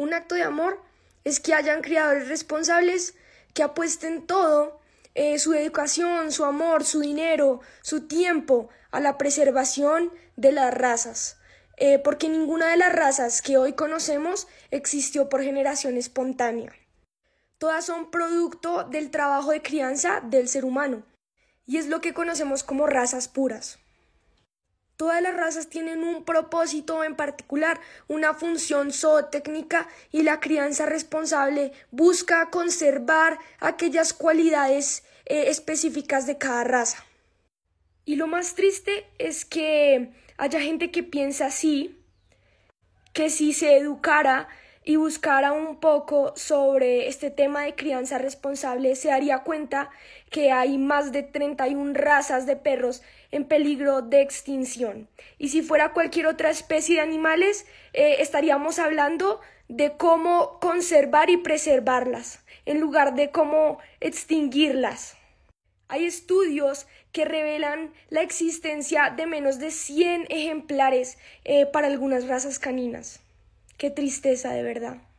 Un acto de amor es que hayan criadores responsables que apuesten todo, eh, su educación, su amor, su dinero, su tiempo, a la preservación de las razas. Eh, porque ninguna de las razas que hoy conocemos existió por generación espontánea. Todas son producto del trabajo de crianza del ser humano, y es lo que conocemos como razas puras. Todas las razas tienen un propósito en particular, una función zootécnica y la crianza responsable busca conservar aquellas cualidades eh, específicas de cada raza. Y lo más triste es que haya gente que piensa así, que si se educara y buscara un poco sobre este tema de crianza responsable, se daría cuenta que hay más de 31 razas de perros en peligro de extinción. Y si fuera cualquier otra especie de animales, eh, estaríamos hablando de cómo conservar y preservarlas, en lugar de cómo extinguirlas. Hay estudios que revelan la existencia de menos de 100 ejemplares eh, para algunas razas caninas. Qué tristeza de verdad.